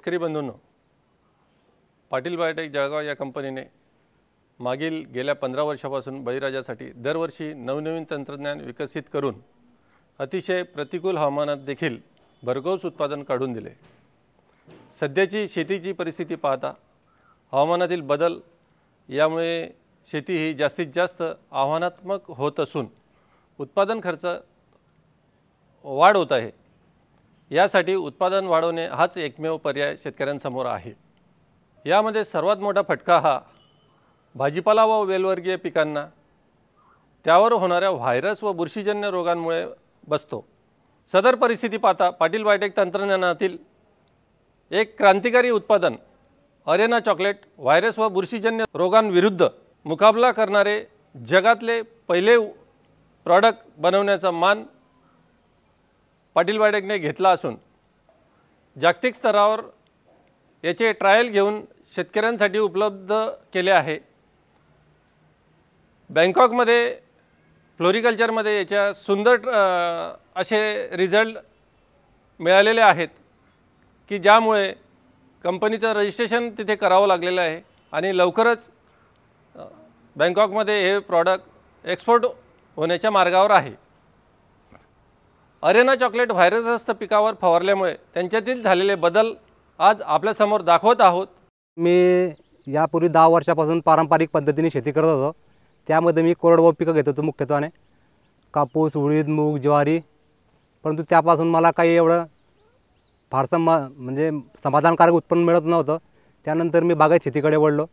शेतकरी बंधूंनो पाटील बायोटेक जळगाव या कंपनीने मागील गेल्या पंधरा वर्षापासून बळीराजासाठी दरवर्षी नवनवीन तंत्रज्ञान विकसित करून अतिशय प्रतिकूल हवामानात देखील भरघोस उत्पादन काढून दिले सध्याची शेतीची परिस्थिती पाहता हवामानातील बदल यामुळे शेती ही जास्तीत जास्त आव्हानात्मक होत असून उत्पादन खर्च वाढ होत आहे यासाठी उत्पादन वाढवणे हाच एकमेव पर्याय शेतकऱ्यांसमोर आहे यामध्ये सर्वात मोठा फटका हा भाजीपाला व वेलवर्गीय पिकांना त्यावर होणाऱ्या व्हायरस व बुरशीजन्य रोगांमुळे बसतो सदर परिस्थिती पाहता पाटील बायोटेक तंत्रज्ञानातील एक क्रांतिकारी उत्पादन अरेना चॉकलेट व्हायरस व बुरशीजन्य रोगांविरुद्ध मुकाबला करणारे जगातले पहिले प्रॉडक्ट बनवण्याचा मान पाटील वाडेकने घेतला असून जागतिक स्तरावर याचे ट्रायल घेऊन शेतकऱ्यांसाठी उपलब्ध केले आहे बँकॉकमध्ये फ्लोरिकल्चरमध्ये याच्या सुंदर असे रिझल्ट मिळालेले आहेत की ज्यामुळे कंपनीचं रजिस्ट्रेशन तिथे करावं लागलेलं आहे आणि लवकरच बँकॉकमध्ये हे प्रॉडक्ट एक्सपोर्ट होण्याच्या मार्गावर आहे अरेना चॉकलेट व्हायरसग्रस्त पिकावर फवारल्यामुळे त्यांच्यातील झालेले बदल आज आपल्यासमोर दाखवत आहोत मी यापूर्वी दहा वर्षापासून पारंपरिक पद्धतीने शेती करत होतो त्यामध्ये मी कोरडवाहू पिकं घेत होतो मुख्यत्वाने कापूस उडीद मूग ज्वारी परंतु त्यापासून मला काही एवढं फारसं म म्हणजे समाधानकारक उत्पन्न मिळत नव्हतं त्यानंतर मी बागायत शेतीकडे वळलो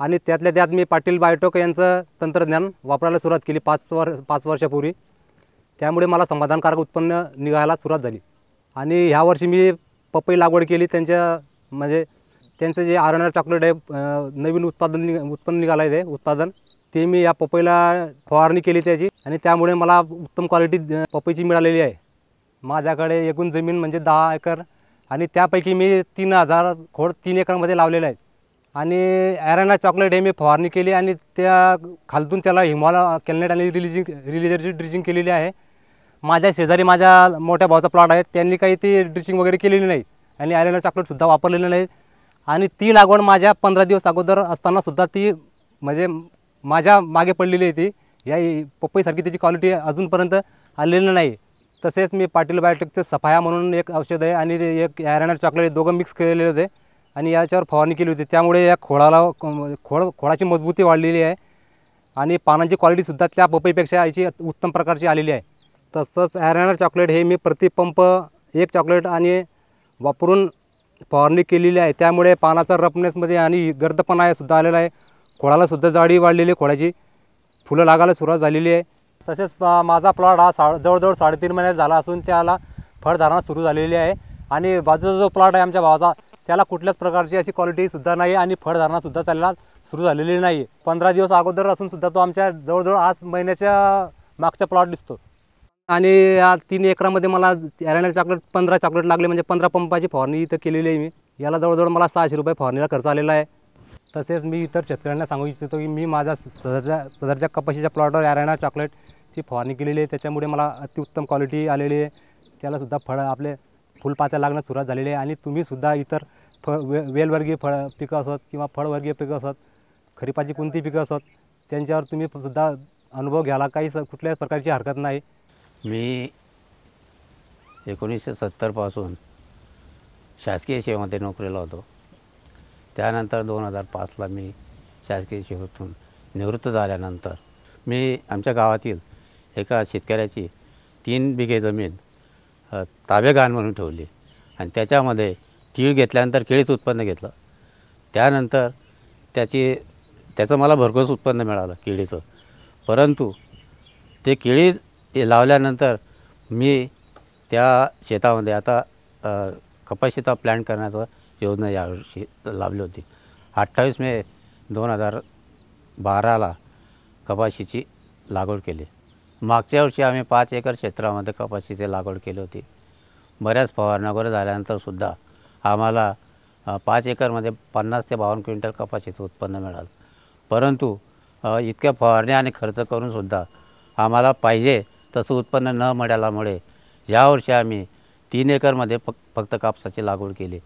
आणि त्यातल्या त्यात मी पाटील बायोटोक यांचं तंत्रज्ञान वापरायला सुरुवात केली पाच वर पाच वर्षापूर्वी त्यामुळे मला समाधानकारक उत्पन्न निघायला सुरुवात झाली आणि ह्यावर्षी मी पपई लागवड केली त्यांच्या म्हणजे त्यांचं जे आर चॉकलेट आहे नवीन उत्पादन नि उत्पन्न निघालं आहे उत्पादन ते मी या पपईला फवारणी केली त्याची आणि त्यामुळे मला उत्तम क्वालिटी पपईची मिळालेली आहे माझ्याकडे एकूण जमीन म्हणजे दहा एकर आणि त्यापैकी मी तीन हजार खोड तीन एकरमध्ये लावलेले आहेत आणि ॲरेना चॉकलेट हे मी फवारणी केली आणि त्या खालतून त्याला हिमाला कॅलनेट आणि रिलिजिंग रिलिजरची ड्रिजिंग केलेली आहे माझ्या शेजारी माझ्या मोठ्या भावाचा प्लॉट आहे त्यांनी काही ती ड्रिचिंग वगैरे केलेली नाही आणि आलेला चॉकलेटसुद्धा वापरलेलं नाही आणि ती लागवड माझ्या पंधरा दिवस अगोदर असतानासुद्धा ती म्हणजे माझ्या मागे पडलेली आहे ती या पप्पईसारखी त्याची क्वालिटी अजूनपर्यंत आलेली नाही तसेच मी पाटील बायोटेकचं सफाया म्हणून एक औषध आहे आणि एक ॲरेनर चॉकलेट दोघं मिक्स केलेले होते आणि याच्यावर फवारणी केली होती त्यामुळे या खोळाला खोळ खोळाची मजबूती वाढलेली आहे आणि पानांची क्वालिटीसुद्धा त्या पपईपेक्षा याची उत्तम प्रकारची आलेली आहे तसंच ॲरॅनर चॉकलेट हे मी प्रतिपंप एक चॉकलेट आणि वापरून फवारणी केलेली आहे त्यामुळे पानाचा रफनेसमध्ये आणि गर्दपणा सुद्धा आलेला आहे खोळालासुद्धा जाडी वाढलेली आहे खोळ्याची फुलं लागायला सुरुवात झालेली आहे तसेच माझा प्लॉट हा सा जवळजवळ साडेतीन महिन्यात झाला असून त्याला फळधारणा सुरू झालेली आहे आणि बाजूचा जो प्लॉट आहे आमच्या भावाचा त्याला कुठल्याच प्रकारची अशी क्वालिटीसुद्धा नाही आणि फळधारणासुद्धा चालला सुरू झालेली नाही पंधरा दिवस अगोदर असूनसुद्धा तो आमच्या जवळजवळ आज महिन्याच्या मागचा प्लॉट दिसतो आणि या तीन एकरामध्ये मला हॅरॅनल चॉकलेट पंधरा चॉकलेट लागले म्हणजे पंधरा पंपाची फवारणी इथं केलेली आहे मी याला जवळजवळ मला सहाशे रुपये फवारणीला खर्च आलेला आहे तसेच मी इतर शेतकऱ्यांना सांगू इच्छितो की मी माझा सदरच्या सदरच्या कपाशीच्या प्लॉटवर हॅरॅना चॉकलेटची फवारणी केलेली आहे त्याच्यामुळे मला अतिउत्तम क्वालिटी आलेली आहे त्यालासुद्धा फळं आपले फुलपात्या लागणं सुरुवात झालेली आहे आणि तुम्हीसुद्धा इतर फ वे वेलवर्गीय फळ पिकं असत किंवा फळवर्गीय पिकं असत खरीपाची कोणती पिकं असत त्यांच्यावर तुम्ही सुद्धा अनुभव घ्यायला काही स कुठल्याच प्रकारची हरकत नाही मी एकोणीसशे सत्तरपासून शासकीय सेवेमध्ये नोकरीला होतो त्यानंतर दोन हजार पाचला मी शासकीय सेवेतून निवृत्त झाल्यानंतर मी आमच्या गावातील एका शेतकऱ्याची तीन बिघे जमीन ताबेगान म्हणून ठेवली आणि त्याच्यामध्ये तीळ घेतल्यानंतर केळीचं उत्पन्न घेतलं त्यानंतर त्याची त्याचं मला भरघोस उत्पन्न मिळालं केळीचं परंतु ते केळी लावल्यानंतर मी त्या शेतामध्ये आता कपाशीचा प्लॅन करण्याचा योजना यावर्षी लावली होती अठ्ठावीस मे दोन हजार बाराला कपाशीची लागवड केली मागच्या वर्षी आम्ही पाच एकर क्षेत्रामध्ये कपाशीची लागवड केली होती बऱ्याच फवारण्या वगैरे झाल्यानंतरसुद्धा आम्हाला पाच एकरमध्ये पन्नास ते बावन्न क्विंटल कपाशीचं उत्पन्न मिळालं परंतु इतक्या फवारण्या आणि खर्च करूनसुद्धा आम्हाला पाहिजे तसं उत्पन्न न मिळाल्यामुळे यावर्षी आम्ही तीन एकरमध्ये फक् फक्त कापसाची लागवड केली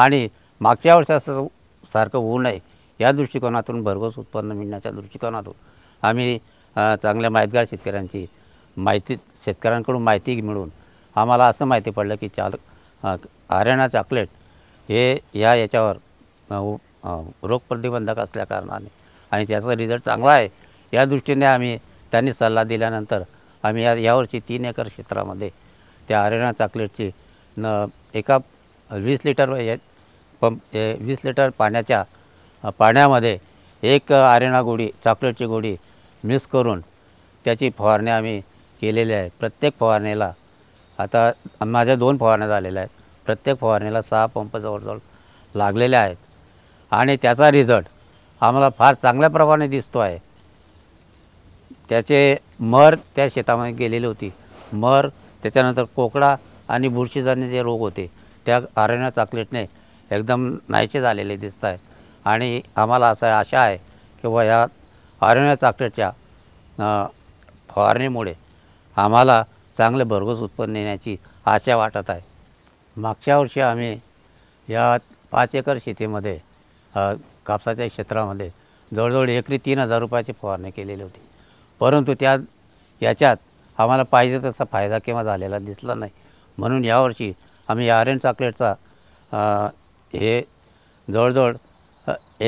आणि मागच्या असं सारखं होऊ नये या दृष्टिकोनातून भरघोस उत्पन्न मिळण्याच्या दृष्टिकोनातून आम्ही चांगल्या माहितगार शेतकऱ्यांची माहिती शेतकऱ्यांकडून माहिती मिळून आम्हाला असं माहिती पडलं की चाल हरियाणा चॉकलेट हे या याच्यावर रोग प्रतिबंधक असल्याकारणाने आणि त्याचा रिझल्ट चांगला आहे या दृष्टीने आम्ही त्यांनी सल्ला दिल्यानंतर आम्ही या यावर्षी तीन एकर क्षेत्रामध्ये त्या आरेना चॉकलेटची न एका वीस लिटर पंप वीस लिटर पाण्याच्या पाण्यामध्ये एक आरेना गोडी चॉकलेटची गोडी मिक्स करून त्याची फवारणी आम्ही केलेली आहे प्रत्येक फवारणीला आता माझ्या दोन फवारण्या झालेल्या आहेत प्रत्येक फवारणीला सहा पंप जवळजवळ लागलेले आहेत आणि त्याचा रिझल्ट आम्हाला फार चांगल्या दिसतो आहे त्याचे मर त्या शेतामध्ये गेलेली होती मर त्याच्यानंतर कोकडा आणि बुरशीजन्य जे रोग होते त्या आरण्या चाकलेटने एकदम नाहीचे झालेले दिसत आहे आणि आम्हाला असं आशा आहे की बा या आरण्या चाकलेटच्या फवारणीमुळे आम्हाला चांगले भरघोस उत्पन्न येण्याची आशा वाटत आहे मागच्या वर्षी आम्ही या पाच एकर शेतीमध्ये कापसाच्या क्षेत्रामध्ये जवळजवळ एकरी तीन हजार रुपयाची फवारणी केलेली होती परंतु त्या याच्यात आम्हाला पाहिजे तसा फायदा किंवा झालेला दिसला नाही म्हणून यावर्षी आम्ही आर्यन चॉकलेटचा हे जवळजवळ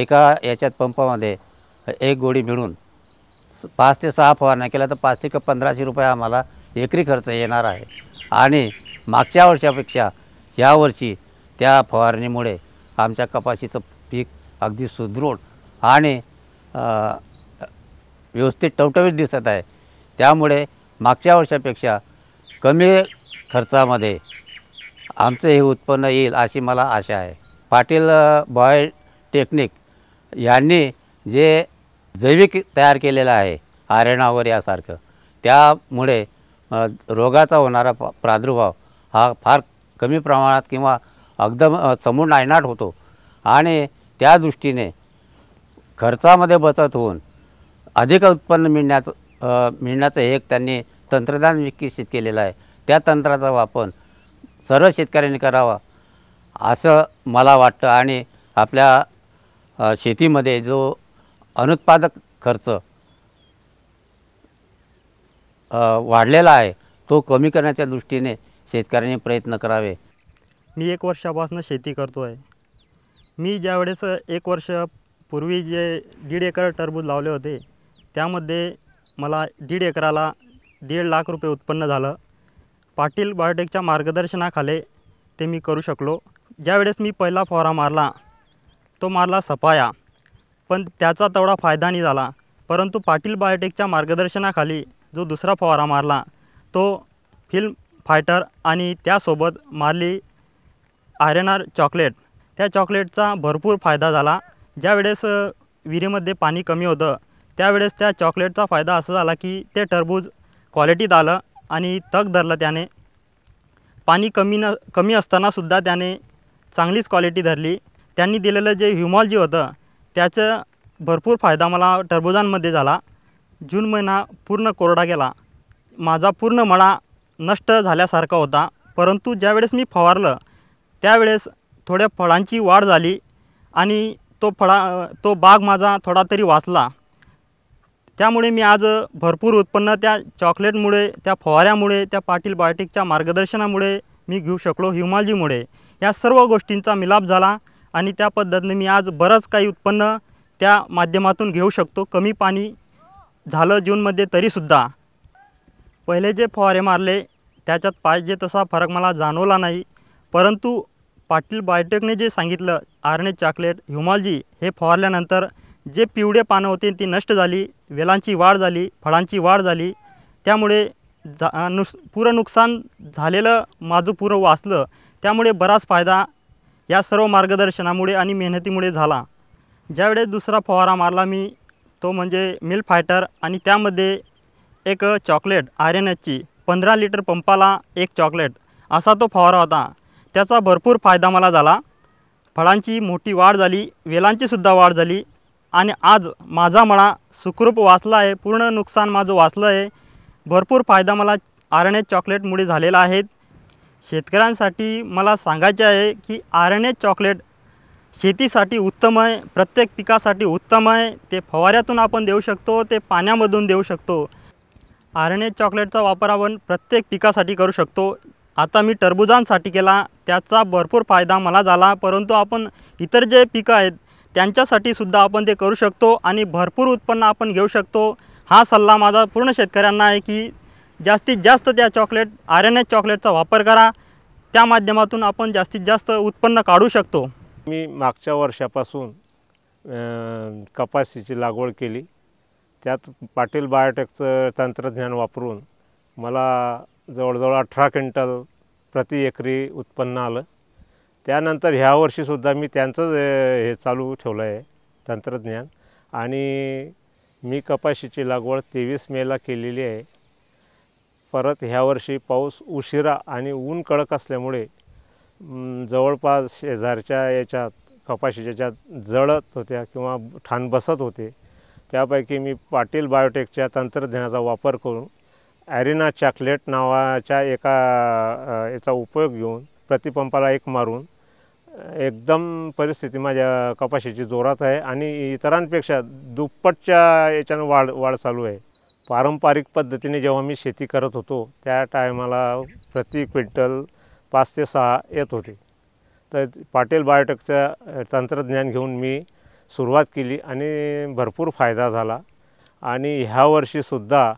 एका याच्यात पंपामध्ये एक गोडी मिळून पाच ते सहा फवारण्या केल्या तर पाच ते पंधराशे रुपये आम्हाला एकरी खर्च येणार आहे आणि मागच्या वर्षापेक्षा यावर्षी त्या फवारणीमुळे आमच्या कपाशीचं पीक अगदी सुदृढ आणि व्यवस्थित टवटवीत दिसत आहे त्यामुळे मागच्या वर्षापेक्षा कमी खर्चामध्ये आमचं हे उत्पन्न येईल अशी मला आशा आहे पाटील बॉय टेक्निक यांनी जे जैविक तयार केलेलं आहे आरेणावर यासारखं त्यामुळे रोगाचा होणारा प्रादुर्भाव हा फार कमी प्रमाणात किंवा अगदम समूळ नायनाट होतो आणि त्या दृष्टीने खर्चामध्ये बचत होऊन अधिक उत्पन्न मिळण्याचं मिळण्याचं एक त्यांनी तंत्रज्ञान विकसित केलेलं आहे त्या तंत्राचा वापर सर्व शेतकऱ्यांनी करावा असं मला वाटतं आणि आपल्या शेतीमध्ये जो अनुत्पादक खर्च वाढलेला आहे तो कमी करण्याच्या दृष्टीने शेतकऱ्यांनी प्रयत्न करावे मी एक वर्षापासून शेती करतो आहे मी ज्यावेळेस एक वर्षापूर्वी जे दीड एकर टरबूज लावले होते त्यामध्ये मला दीड एकराला दीड लाख रुपये उत्पन्न झालं पाटील बायोटेकच्या मार्गदर्शनाखाली ते मी करू शकलो ज्यावेळेस मी पहिला फवारा मारला तो मारला सपाया पण त्याचा तेवढा फायदा नाही झाला परंतु पाटील बायोटेकच्या मार्गदर्शनाखाली जो दुसरा फवारा मारला तो फिल्म फायटर आणि त्यासोबत मारली आर चॉकलेट त्या चॉकलेटचा भरपूर फायदा झाला ज्यावेळेस विहिरीमध्ये पाणी कमी होतं त्यावेळेस त्या चॉकलेटचा फायदा असा झाला की ते टरबूज क्वालिटीत आलं आणि तग धरलं त्याने पाणी कमी न कमी असतानासुद्धा त्याने चांगलीच क्वालिटी धरली त्यांनी दिलेलं जे ह्युमॉल जे होतं त्याचं भरपूर फायदा मला टरबुजांमध्ये झाला जून महिना पूर्ण कोरडा गेला माझा पूर्ण मळा नष्ट झाल्यासारखा होता परंतु ज्यावेळेस मी फवारलं त्यावेळेस थोड्या फळांची वाढ झाली आणि तो फळा तो बाग माझा थोडा तरी वाचला त्यामुळे मी आज भरपूर उत्पन्न त्या चॉकलेटमुळे त्या फवाऱ्यामुळे त्या पाटील बायोटेकच्या मार्गदर्शनामुळे मी घेऊ शकलो हिमालजीमुळे या सर्व गोष्टींचा मिलाप झाला आणि त्या पद्धतीने मी आज बरंच काही उत्पन्न त्या माध्यमातून घेऊ शकतो कमी पाणी झालं जूनमध्ये तरीसुद्धा पहिले जे फवारे मारले त्याच्यात पाहिजे तसा फरक मला जाणवला नाही परंतु पाटील बायोटेकने जे सांगितलं आरणे चॉकलेट ह्युमालजी हे फवारल्यानंतर जे पिवळे पानं होते ती नष्ट झाली वेलांची वाढ झाली फळांची वाढ झाली त्यामुळे जा नुस पुरं नुकसान झालेलं माझं पुरं वाचलं त्यामुळे बराच फायदा या सर्व मार्गदर्शनामुळे आणि मेहनतीमुळे झाला ज्यावेळेस दुसरा फवारा मारला मी तो म्हणजे मिल फायटर आणि त्यामध्ये एक चॉकलेट आर एचची पंधरा लिटर पंपाला एक चॉकलेट असा तो फवारा होता त्याचा भरपूर फायदा मला झाला फळांची मोठी वाढ झाली वेलांचीसुद्धा वाढ झाली आणि आज माझा म्हणा सुखरूप वाचला आहे पूर्ण नुकसान माझं वाचलं आहे भरपूर फायदा मला आर एन एच चॉकलेटमुळे झालेला आहे शेतकऱ्यांसाठी मला सांगायचे आहे की आर एन एच चॉकलेट शेतीसाठी उत्तम आहे प्रत्येक पिकासाठी उत्तम आहे ते फवाऱ्यातून आपण देऊ शकतो ते पाण्यामधून देऊ शकतो आर एन एच चॉकलेटचा वापर आपण प्रत्येक पिकासाठी करू शकतो आता मी टरबुजांसाठी केला त्याचा भरपूर फायदा मला झाला परंतु आपण इतर जे पिकं आहेत त्यांच्यासाठी सुद्धा आपण ते करू शकतो आणि भरपूर उत्पन्न आपण घेऊ शकतो हा सल्ला माझा पूर्ण शेतकऱ्यांना आहे की जास्तीत जास्त त्या चॉकलेट आर एन एच चॉकलेटचा वापर करा त्या माध्यमातून आपण जास्तीत जास्त उत्पन्न काढू शकतो मी मागच्या वर्षापासून कपाशीची लागवड केली त्यात पाटील बायोटेकचं तंत्रज्ञान वापरून मला जवळजवळ अठरा क्विंटल प्रति एकरी उत्पन्न आलं त्यानंतर ह्या वर्षीसुद्धा मी त्यांचंच हे चालू ठेवलं आहे तंत्रज्ञान आणि मी कपाशीची लागवड तेवीस मेला केलेली आहे परत ह्या वर्षी पाऊस उशिरा आणि ऊन कडक असल्यामुळे जवळपास शेजारच्या याच्यात कपाशीच्या ज्या जळत होत्या किंवा ठाण बसत होते त्यापैकी मी पाटील बायोटेकच्या तंत्रज्ञानाचा वापर करून ॲरिना चॉकलेट नावाच्या एका याचा उपयोग घेऊन प्रतिपंपाला एक मारून एकदम परिस्थिती माझ्या कपाशीची जोरात आहे आणि इतरांपेक्षा दुप्पटच्या याच्यानं वाढ वाढ चालू आहे पारंपरिक पद्धतीने जेव्हा मी शेती करत होतो त्या टायमाला प्रति क्विंटल पाच ते सहा येत होते तर पाटील बायोटेकचं तंत्रज्ञान घेऊन मी सुरुवात केली आणि भरपूर फायदा झाला आणि ह्या वर्षीसुद्धा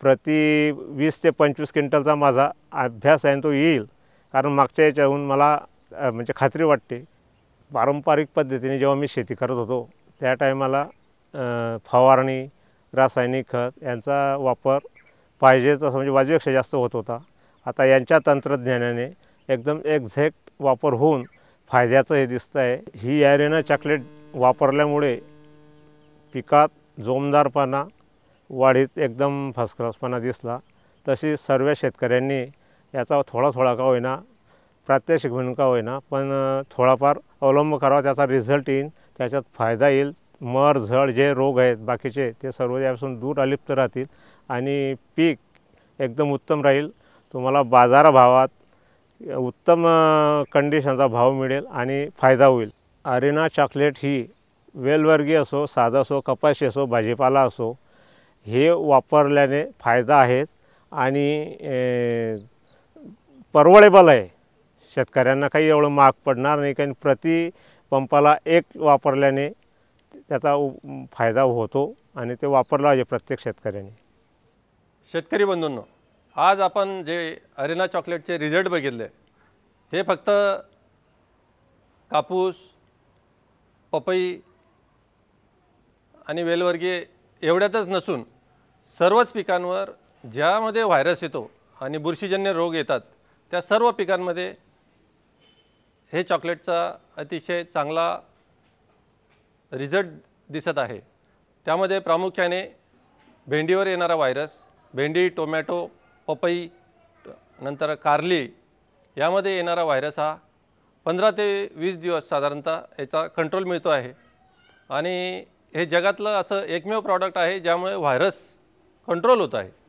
प्रति वीस ते पंचवीस क्विंटलचा माझा अभ्यास आहे तो येईल कारण मागच्या याच्याहून मला म्हणजे खात्री वाटते पारंपरिक पद्धतीने जेव्हा मी शेती करत होतो त्या टायमाला फवारणी रासायनिक खत यांचा वापर पाहिजे तसं म्हणजे बाजूपेक्षा जास्त होत होता आता यांच्या तंत्रज्ञानाने एकदम एक्झॅक्ट वापर होऊन फायद्याचं हे दिसतं आहे ही ॲरेना चॉकलेट वापरल्यामुळे पिकात जोमदारपणा वाढीत एकदम फर्स्ट क्लासपणा दिसला तशी सर्व शेतकऱ्यांनी याचा थोडा थोडा का होईना प्रात्यक्षिक भूमिका होईना पण थोडाफार अवलंब करावा त्याचा रिझल्ट येईल त्याच्यात फायदा येईल मर झड जे रोग आहेत बाकीचे ते सर्व यापासून दूर अलिप्त राहतील आणि पीक एकदम उत्तम राहील तुम्हाला बाजारभावात उत्तम कंडिशनचा भाव मिळेल आणि फायदा होईल अरिना चॉकलेट ही वेलवर्गीय असो साधा असो कपाशी असो भाजीपाला असो हे वापरल्याने फायदा आहे आणि परवडेबल आहे शेतकऱ्यांना काही एवढं महाग पडणार नाही कारण प्रति पंपाला एक वापरल्याने त्याचा फायदा होतो आणि ते वापरला पाहिजे प्रत्येक शेतकऱ्याने शेतकरी बंधूंनो आज आपण जे अरेना चॉकलेटचे रिझल्ट बघितले ते फक्त कापूस पपई आणि वेलवर्गीय एवढ्यातच नसून सर्वच पिकांवर ज्यामध्ये व्हायरस येतो आणि बुरशीजन्य रोग येतात त्या सर्व पिकांमध्ये हे चॉकलेटचा अतिशय चांगला रिझल्ट दिसत आहे त्यामध्ये प्रामुख्याने भेंडीवर येणारा व्हायरस भेंडी टोमॅटो पपई नंतर कार्ली यामध्ये येणारा व्हायरस हा पंधरा ते वीस दिवस साधारणतः याचा कंट्रोल मिळतो आहे आणि हे जगातलं असं एकमेव प्रॉडक्ट आहे ज्यामुळे व्हायरस कंट्रोल होत आहे